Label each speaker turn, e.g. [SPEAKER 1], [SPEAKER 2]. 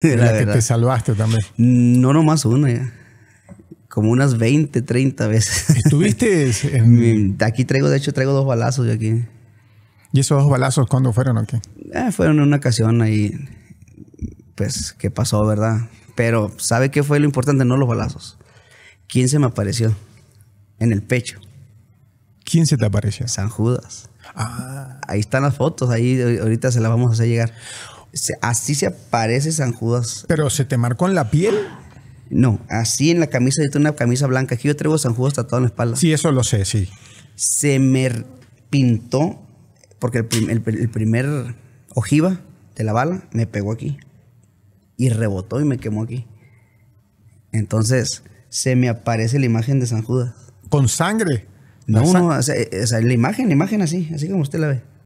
[SPEAKER 1] la, que te
[SPEAKER 2] salvaste también. No, nomás una Como unas 20, 30 veces. ¿Estuviste en... Aquí traigo, de hecho, traigo dos balazos de aquí. ¿Y esos dos balazos cuándo fueron aquí? Ah, fueron en una ocasión ahí, pues, qué pasó, ¿verdad? Pero, ¿sabe qué fue lo importante? No los balazos. ¿Quién se me apareció? En el pecho. ¿Quién se te apareció? San Judas. Ah. Ahí están las fotos, ahí ahorita se las vamos a hacer llegar. Así se aparece San Judas. ¿Pero se te marcó en la piel? No, así en la camisa, yo una camisa blanca. Aquí yo traigo San Judas tatuado en la espalda. Sí, eso lo sé, sí. Se me pintó, porque el, primer ojiva de la bala me pegó aquí. Y rebotó y me quemó aquí. Entonces, se me aparece la imagen de San Judas. ¿Con sangre? No, no, eh, la imagen, la imagen así, así como usted la ve.